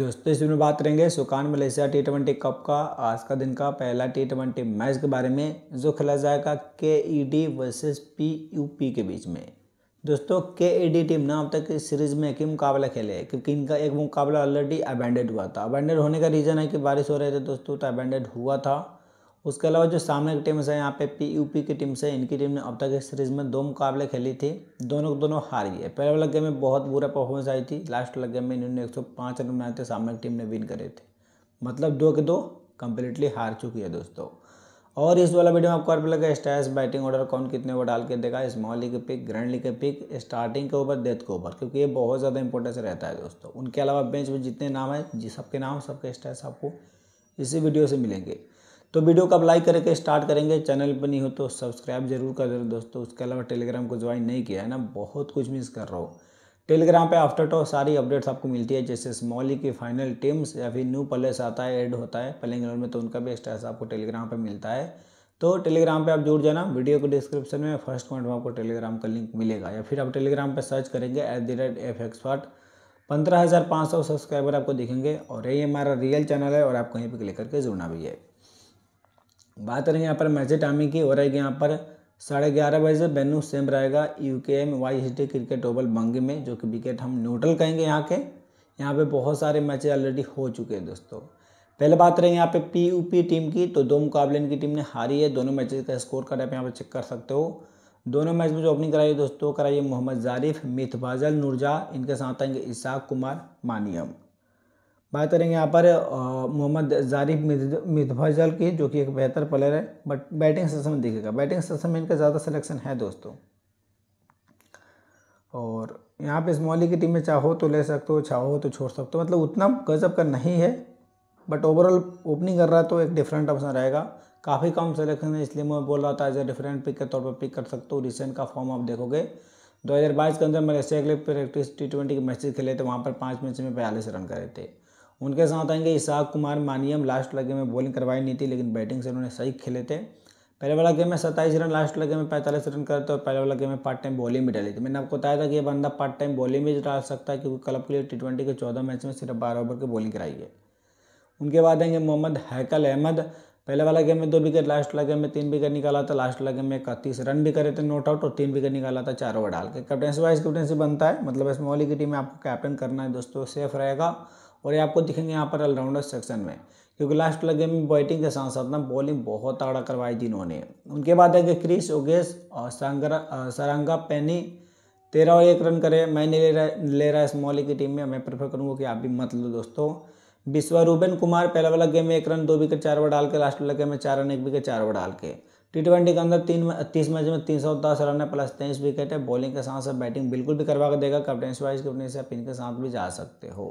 दोस्तों इस वीडियो में बात करेंगे सुकान मलेशिया टी ट्वेंटी कप का आज का दिन का पहला टी ट्वेंटी मैच के बारे में जो खेला जाएगा के E D versus P U P के बीच में दोस्तों के ई डी टीम ने अब तक इस सीरीज में एक ही मुकाबला खेले है क्योंकि इनका एक मुकाबला ऑलरेडी अबैंडेड हुआ था अबैंडेड होने का रीज़न है कि बारिश हो रहे थे दोस्तों तो अबैंडेड हुआ था उसके अलावा जो सामने की टीम्स हैं यहाँ पे पी पी की टीम्स हैं इनकी टीम ने अब तक इस सीरीज़ में दो मुकाबले खेली थी दोनों दोनों हार गए पहले वाले गेम में बहुत बुरा परफॉर्मेंस आई थी लास्ट वाले गेम में इन्होंने पाँच रन बनाए थे सामने की टीम ने विन करे थे मतलब दो के दो कम्प्लीटली हार चुकी है दोस्तों और इस वाला वीडियो में आपको और लगा स्टैस बैटिंग ऑर्डर कौन कितने ओवर डाल के देगा स्मॉल लीग के पिक ग्रैंड लीग के पिक स्टार्टिंग के ओवर डेथ के ओवर क्योंकि ये बहुत ज़्यादा इंपॉर्टेंस रहता है दोस्तों उनके अलावा बेंच में जितने नाम है जिस सबके नाम सबके स्टैस आपको इसी वीडियो से मिलेंगे तो वीडियो को आप लाइक करके स्टार्ट करेंगे चैनल पर नहीं हो तो सब्सक्राइब जरूर कर दो दोस्तों उसके अलावा टेलीग्राम को ज्वाइन नहीं किया है ना बहुत कुछ मिस कर रहा हूँ टेलीग्राम पे आफ्टर टॉ सारी अपडेट्स आपको मिलती है जैसे स्मॉली e की फाइनल टीम्स या फिर न्यू प्लेस आता है ऐड होता है प्लेंग में तो उनका भी एक्स्ट्रा आपको टेलीग्राम पर मिलता है तो टेलीग्राम पर आप जुड़ जाना वीडियो के डिस्क्रिप्शन में फर्स्ट पॉइंट में आपको टेलीग्राम का लिंक मिलेगा या फिर आप टेलीग्राम पर सर्च करेंगे एट द रेट एफ पंद्रह हज़ार पाँच सौ सब्सक्राइबर आपको दिखेंगे और यही हमारा रियल चैनल है और आप कहीं पर क्लिक करके जुड़ना भी है बात करेंगे यहाँ पर मैचे टाइमिंग की हो रहेगी यहाँ पर साढ़े ग्यारह बजे से बेनू सेम रहेगा U K M Y H cricket oval Bangi में जो कि विकेट हम न्यूट्रल कहेंगे यहाँ के यहाँ पे बहुत सारे मैचेज ऑलरेडी हो चुके हैं दोस्तों पहले बात करें यहाँ पे पी यू पी टीम की तो दो मुकाबले इनकी टीम ने हारी है दोनों मैचेज का स्कोर कार्ड आप यहाँ पर चेक कर सकते हो दोनों मैच में जो ओपनिंग कराई दोस्तों कराइए मोहम्मद जारिफ मिथ बाजल नूरजा इनके साथ आएंगे इसाक कुमार मानियम बात करेंगे यहाँ पर मोहम्मद जारिफ मिथफजल की जो कि एक बेहतर प्लेयर है बट बैटिंग सिस्टम दिखेगा बैटिंग सिस्टम में इनका ज़्यादा सिलेक्शन है दोस्तों और यहाँ पे स्मॉली की टीम में चाहो तो ले सकते हो चाहो तो छोड़ सकते हो मतलब उतना गजब का नहीं है बट ओवरऑल ओपनिंग कर रहा तो एक डिफरेंट ऑप्शन रहेगा काफ़ी कम सिलेक्शन है इसलिए मैं बोल रहा था एज ए डिफरेंट पिक के तौर पर पिक कर सकते हो रिसेंट का फॉर्म आप देखोगे 2022 के अंदर मलेशिया के लिए प्रैक्टिस टी ट्वेंटी के मैचेस खेले थे वहाँ पर पाँच मैच में बयालीस रन करे थे उनके साथ आएंगे इसाक कुमार मानियम लास्ट लगे में बॉलिंग करवाई नहीं थी लेकिन बैटिंग से उन्होंने सही खेले थे पहले वाला गेम में सत्ताईस रन लास्ट लगे में पैंतालीस रन करते और पहले वाला गेम में पार्ट टाइम बॉलिंग भी डाली थी मैंने आपको बताया था कि ये बंदा पार्ट टाइम बॉलिंग भी डाल सकता है क्योंकि क्लब के लिए टी ट्वेंटी के चौदह मैच में सिर्फ बारह ओवर की बॉलिंग कराई है उनके बाद आएंगे मोहम्मद हैकल अहमद पहले वाला गेम में दो विकेट लास्ट लगे में तीन विकेट निकाला था लास्ट लगे में इकतीस रन भी करे थे नोट आउट और तीन विकेट निकाला था चार ओवर डाल के कैप्टनसी वाइस कैप्टनसी बनता है मतलब इसमें ओली की टीम में आपको कैप्टन करना है दोस्तों सेफ रहेगा और ये आपको दिखेंगे यहाँ पर ऑलराउंडर सेक्शन में क्योंकि लास्ट वाला गेम में बैटिंग के साथ साथ ना बॉलिंग बहुत तगड़ा करवाई थी इन्होंने उनके बाद है कि क्रिस ओगेस और सरंगा पैनी तेरह और एक रन करे मैं नहीं ले रहा ले रहा है स्मॉली की टीम में मैं प्रेफर करूँगा कि आप भी मत लो दोस्तों रूबेन कुमार पहला वाला गेम में एक रन दो विकेट चार ओवर डाल के लास्ट वाला गेम में चार रन एक विकेट चार ओवर डाल के टी ट्वेंटी के अंदर तीन तीस मैच में तीन सौ दस रन है प्लस तेईस विकेट है बॉलिंग के साथ साथ बैटिंग बिल्कुल भी करवा कर देगा कैप्टेंस वाइज कैप्टनसी आप इनके साथ भी जा सकते हो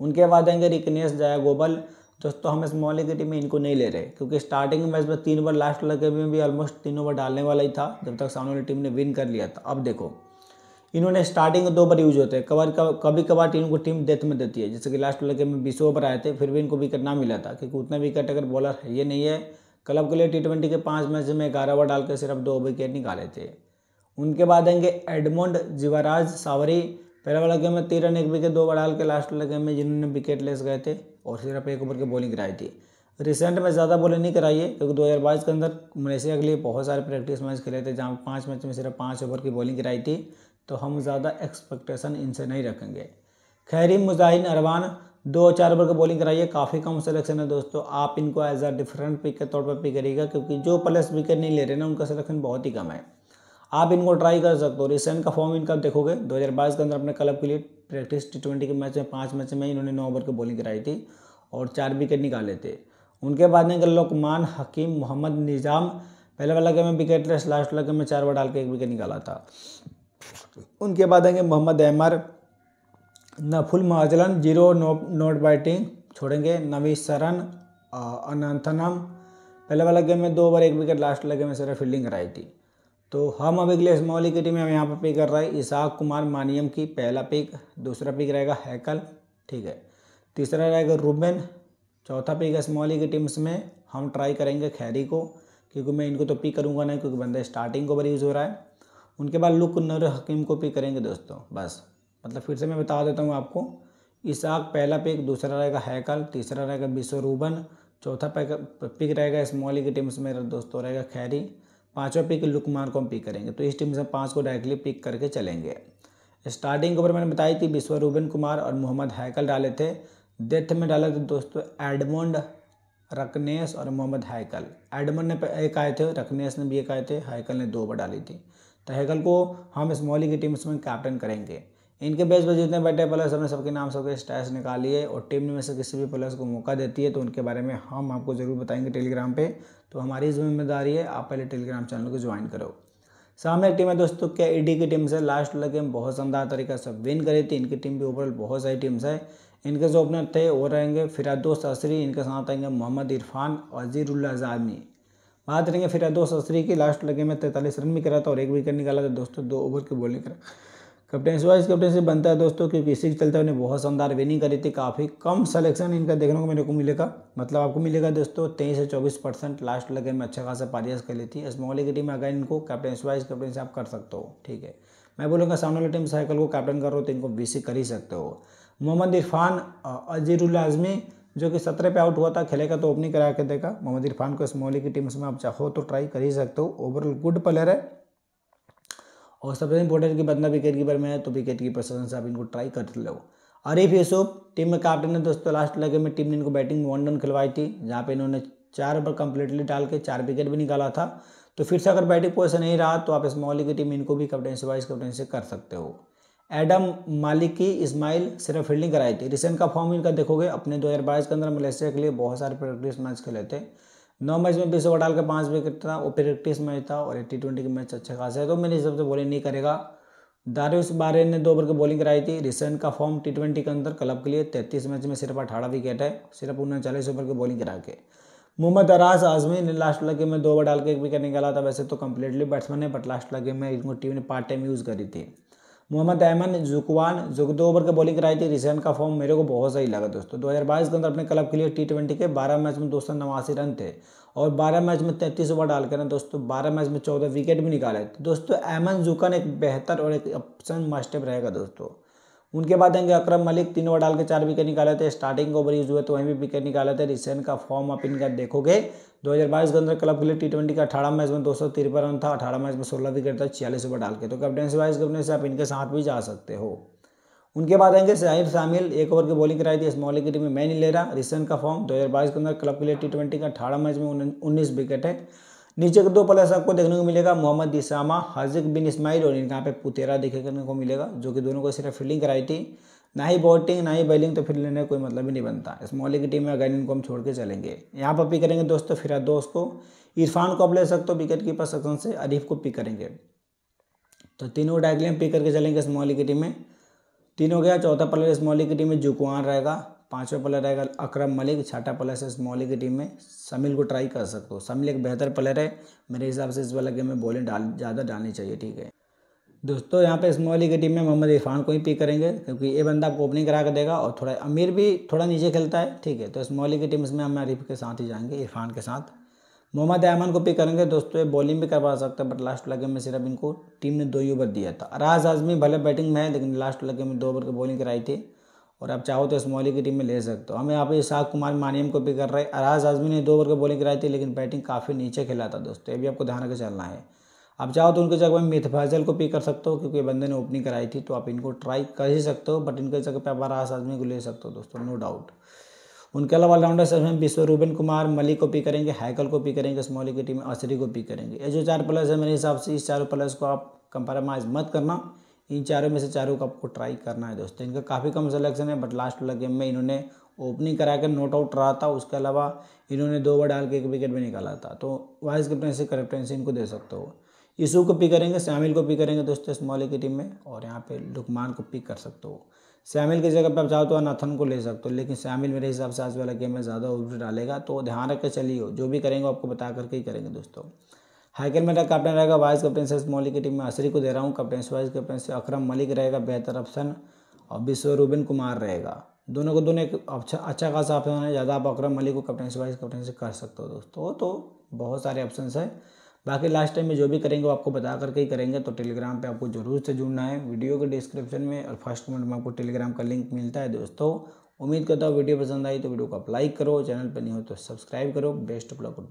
उनके बाद आएंगे रिकनेस जाया गोबल दोस्तों तो हम इस मोहल्ले की टीम में इनको नहीं ले रहे क्योंकि स्टार्टिंग मैच में तीन बार लास्ट लगे में भी ऑलमोस्ट तीन ओवर डालने वाला ही था जब तक सामने वाली टीम ने विन कर लिया था अब देखो इन्होंने स्टार्टिंग में दो बार यूज होते हैं कबार कभी कभार टीम को टीम डेथ में देती है जैसे कि लास्ट लगे में बीस ओवर आए थे फिर भी इनको विकेट ना मिला था क्योंकि उतना विकेट अगर बॉलर है ये नहीं है क्लब के लिए टी ट्वेंटी के पाँच मैच में ग्यारह ओवर डालकर सिर्फ दो विकेट निकाले थे उनके बाद आएंगे एडमोंड जीवाराज सावरी पहला वाला गेम में तेरह ने एक विकेट दो ओवर के लास्ट वाला गेम में जिन्होंने विकेट लेस गए थे और सिर्फ एक ओवर की बॉलिंग कराई थी रिसेंट में ज़्यादा बॉलिंग नहीं कराई है क्योंकि दो हज़ार बाईस के अंदर मलेशिया के लिए बहुत सारे प्रैक्टिस मैच खेले थे जहाँ पाँच मैच में सिर्फ पाँच ओवर की बॉलिंग कराई थी तो हम ज़्यादा एक्सपेक्टेशन इनसे नहीं रखेंगे खैरी मुजाहिन अरवान दो चार ओवर की बॉलिंग कराइए काफ़ी कम सिलेक्शन है दोस्तों आप इनको एज अ डिफरेंट पिक के तौर पर पिक करिएगा क्योंकि जो प्लस विकेट नहीं ले रहे ना उनका सिलेक्शन बहुत ही कम है आप इनको ट्राई कर सकते हो रिसेंट का फॉर्म इनका देखोगे दो हज़ार बाईस के अंदर अपने क्लब के लिए प्रैक्टिस टी ट्वेंटी के मैच में पाँच मैच में इन्होंने नौ ओवर की बॉलिंग कराई थी और चार विकेट निकाले थे उनके बाद में लोकमान हकीम मोहम्मद निज़ाम पहले वाला गेम में विकेट लेस लास्ट वाला गेम में चार ओवर डाल के एक विकेट निकाला था उनके बाद आएंगे मोहम्मद अहमर नफुल महाजलन जीरो नो, नोट बैटिंग छोड़ेंगे नवी सरन अनंथनम पहले वाला गेम में दो ओवर एक विकेट लास्ट वाला गेम में सर फील्डिंग कराई थी तो हम अब अगले स्मॉली की टीम में हम यहाँ पर पिक कर रहे हैं इसाक कुमार मानियम की पहला पिक दूसरा पिक रहेगा हैकल ठीक है तीसरा रहेगा रूबेन चौथा पिक है स्मॉली की टीम्स में हम ट्राई करेंगे खैरी को क्योंकि मैं इनको तो पिक करूँगा नहीं क्योंकि बंदा स्टार्टिंग बड़ी यूज़ हो रहा है उनके बाद लुक नर हकीम को पिक करेंगे दोस्तों बस मतलब फिर से मैं बता देता हूँ आपको इसाक पहला पिक दूसरा रहेगा हैकल तीसरा रहेगा बिसो रूबन चौथा पिक रहेगा स्मॉली की टीम्स में दोस्तों रहेगा खैरी पाँचवा पिक लुकमान को हम पिक करेंगे तो इस टीम से हम पाँच को डायरेक्टली पिक करके चलेंगे स्टार्टिंग ओवर मैंने बताई थी विश्व रूबेन कुमार और मोहम्मद हैकल डाले थे डेथ में डाले थे दोस्तों एडमंड रकनेस और मोहम्मद हैकल एडमंड ने एक आए थे रकनेस ने भी एक आए थे हैकल ने दो ओवर डाली थी तो हैकल को हम स्मॉली की टीम में कैप्टन करेंगे इनके बेस पर जितने बैठे प्लेयर्स हमने सबके नाम सबके स्टैट्स है और टीम में से किसी भी प्लेयर्स को मौका देती है तो उनके बारे में हम आपको ज़रूर बताएंगे टेलीग्राम पे तो हमारी जिम्मेदारी है आप पहले टेलीग्राम चैनल को ज्वाइन करो सामने टीम है दोस्तों क्या ईडी की टीम से लास्ट वाला गेम बहुत शानदार तरीके से विन करी थी इनकी टीम भी ओवरऑल बहुत सारी टीम्स है इनके जो ओपनर थे वो रहेंगे फिरादोस असरी इनके साथ आएंगे मोहम्मद इरफान वजीरुल्ला आजामी बात करेंगे फिरादोस असरी की लास्ट लगे में तैंतालीस रन भी करा था और एक विकेट निकाला था दोस्तों दो ओवर की बॉलिंग करा कैप्टेंस वाइस कैप्टनसी बनता है दोस्तों क्योंकि इसी के चलते उन्हें बहुत शानदार विनिंग करी थी काफ़ी कम सिलेक्शन इनका देखने को मेरे को मिलेगा मतलब आपको मिलेगा दोस्तों तेईस से चौबीस परसेंट लास्ट लगे में अच्छा खासा पारियास कर ली थी स्मॉल की टीम अगर इनको कैप्टेंस वाइस कैप्टनसी आप कर सकते हो ठीक है मैं बोलूँगा सामने वाली टीम साइकिल को कैप्टन करो तो इनको बीसी कर ही सकते हो मोहम्मद इरफान अजीरुल आजमी जो कि सत्रह पे आउट हुआ था खेलेगा तो ओपनिंग करा के देगा मोहम्मद इरफान को इस मोहल्ले की टीम से आप चाहो तो ट्राई कर ही सकते हो ओवरऑल गुड प्लेयर है और सबसे इंपॉर्टेंट कि बदना विकेट कीपर में है तो विकेट कीपर से आप इनको ट्राई करते रहो अरीफ सो टीम में कैप्टन है दोस्तों लास्ट लगे में टीम ने इनको बैटिंग वन रन खिलवाई थी जहाँ पे इन्होंने चार ओवर कंप्लीटली डाल के चार विकेट भी निकाला था तो फिर से अगर बैटिंग पोजिशन नहीं रहा तो आप इस स्मॉली की टीम इनको भी से वाइस से कर सकते हो एडम मालिकी इस्माइल सिर्फ फील्डिंग कराई थी रिसेंट का फॉर्म इनका देखोगे अपने दो के अंदर मलेशिया के लिए बहुत सारे प्रैक्टिस मैच खेले थे नौ मैच में बीस ओवर डाल के पाँच विकेट था वो फिर मैच था और टी ट्वेंटी के मैच अच्छे खास है तो मेरे हिसाब से बॉलिंग नहीं करेगा दारूस बारे ने दो ओवर की बॉलिंग कराई थी रिसेंट का फॉर्म टी ट्वेंटी के अंदर क्लब के लिए तैंतीस मैच में सिर्फ अठारह विकेट है सिर्फ उनचालीस ओवर की बॉलिंग करा के मोहम्मद अराज आजमी ने लास्ट लगे में दो ओवर डाल के एक विकेट निकाला था वैसे तो कम्प्लीटली बैट्समैन है बट लास्ट लगे में इनको टीम ने पार्ट टाइम यूज़ करी थी मोहम्मद अहमद जुकवान ओवर के बॉलिंग कराई थी रिसेंट का फॉर्म मेरे को बहुत सही लगा दोस्तों 2022 के अंदर अपने क्लब के लिए टी ट्वेंटी के 12 मैच में सौ नवासी रन थे और 12 मैच में तैंतीस ओवर डालकर दोस्तों 12 मैच में 14 विकेट भी निकाले दोस्तों अहमद जुकन एक बेहतर और एक ऑप्शन मास्टर रहेगा दोस्तों उनके बाद आएंगे अक्रम मलिक तीन ओवर डाल के चार विकेट निकाले थे स्टार्टिंग ओवर यूज हुए तो वहीं भी विकेट निकाले थे रिसेंट का फॉर्म आप इनका देखोगे 2022 के अंदर क्लब के लिए टी ट्वेंटी का अठारह मैच में दो सौ तिरपन रन था अठारह मैच में सोलह विकेट था छियालीस ओवर डाल के तो कैप्टनसी वाइस कैप्टन से आप इनके साथ भी जा सकते हो उनके बाद आएंगे साहिर शामिल एक ओवर की बॉलिंग कराई थी इस मौलिक की टीम में मैं नहीं ले रहा रिसेंट का फॉर्म दो के अंदर क्लब के लिए टी का अठारह मैच में उन्नीस विकेट है नीचे के दो प्लेयर्स आपको देखने को मिलेगा मोहम्मद इसामा हाजिक बिन इसमाइल और इनका पे पुतेरा देखने को मिलेगा जो कि दोनों को सिर्फ फील्डिंग कराई थी ना ही बॉटिंग ना ही बैलिंग तो फिर लेने कोई मतलब ही नहीं बनता इस की टीम में अगर इनको हम छोड़ के चलेंगे यहाँ पर पिक करेंगे दोस्तों फिर दोस्त को इरफान को आप ले सकते हो विकेट कीपर सेक्शन से अरीफ को पिक करेंगे तो तीनों डाइगली हम पिक करके चलेंगे इस की टीम में तीनों गया चौथा प्लेयर इस की टीम में जुकुआन रहेगा पाँचवा प्लेयर रहेगा अक्रम मलिक छठा प्लेयर है मौलिक की टीम में शमिल को ट्राई कर सकते हो शमिल एक बेहतर प्लेयर है मेरे हिसाब से इस वाला गेम में बॉलिंग डाल ज़्यादा डालनी चाहिए ठीक है दोस्तों यहाँ पे स्मॉली की टीम में मोहम्मद इरफान को ही पिक करेंगे क्योंकि ये बंदा आपको ओपनिंग करा कर देगा और थोड़ा अमीर भी थोड़ा नीचे खेलता है ठीक है तो इस स्मॉली की टीम इसमें हम अरीफ के साथ ही जाएंगे इरफान के साथ मोहम्मद अहमन को पिक करेंगे दोस्तों ये बॉलिंग भी करवा सकता है बट लास्ट वाला गेम में सिर्फ इनको टीम ने दो ही ओवर दिया था अराज आजमी भले बैटिंग में है लेकिन लास्ट वाला गेम में दो ओवर की बॉलिंग कराई थी और आप चाहो तो इस मोहली की टीम में ले सकते हो हमें यहाँ पे इसाक कुमार मानियम को भी कर रहे हैं अराज आजमी ने दो ओवर की बॉलिंग कराई थी लेकिन बैटिंग काफ़ी नीचे खेला था दोस्तों ये भी आपको ध्यान रखकर चलना है आप चाहो तो उनके जगह में मिथ फैजल को पिक कर सकते हो क्योंकि बंदे ने ओपनिंग कराई थी तो आप इनको ट्राई कर ही सकते हो बट इनके जगह पर आप अराज आजमी को ले सकते हो दोस्तों नो डाउट उनके अलावा ऑलराउंडर में विश्व रूबिन कुमार मलिक को पी करेंगे हैकल को पी करेंगे स्मॉली की टीम में असरी को पी करेंगे ये जो चार प्लस है मेरे हिसाब से इस चारों प्लस को आप कंप्रोमाइज़ मत करना इन चारों में से चारों को आपको ट्राई करना है दोस्तों इनका काफ़ी कम सिलेक्शन है बट लास्ट वाला गेम में इन्होंने ओपनिंग करा कर नोट आउट रहा था उसके अलावा इन्होंने दो ओवर डाल के एक विकेट भी निकाला था तो वाइस कैप्टन से से इनको दे सकते हो यशु को पिक करेंगे श्यामिल को पिक करेंगे दोस्तों स्मॉल की टीम में और यहाँ पे लुकमान को पिक कर सकते हो श्यामिल की जगह पर आप चाहो तो अनाथन को ले सकते हो लेकिन श्यामिल मेरे हिसाब से आज वाला गेम में ज़्यादा ओवर डालेगा तो ध्यान रख के चलिए जो भी करेंगे आपको बता करके ही करेंगे दोस्तों हाइकल मेरा कैप्टन रहेगा वाइस कैप्टन से मोहली की टीम में असरी को दे रहा हूँ कैप्टन वाइस कैप्टन से अक्रम मलिक रहेगा बेहतर ऑप्शन और विश्व रूबिन कुमार रहेगा दोनों को दोनों एक अच्छा अच्छा खासा ऑप्शन है ज़्यादा आप अक्रम मलिक को कैप्टन वाइस कैप्टन से कर सकते हो दोस्तों तो बहुत सारे ऑप्शन है बाकी लास्ट टाइम में जो भी करेंगे वो आपको बता करके ही करेंगे तो टेलीग्राम पर आपको ज़रूर से जुड़ना है वीडियो के डिस्क्रिप्शन में और फर्स्ट कमेंट में आपको टेलीग्राम का लिंक मिलता है दोस्तों उम्मीद करता हूँ वीडियो पसंद आई तो वीडियो को आप लाइक करो चैनल पर नहीं हो तो सब्सक्राइब करो बेस्ट ऑफ लक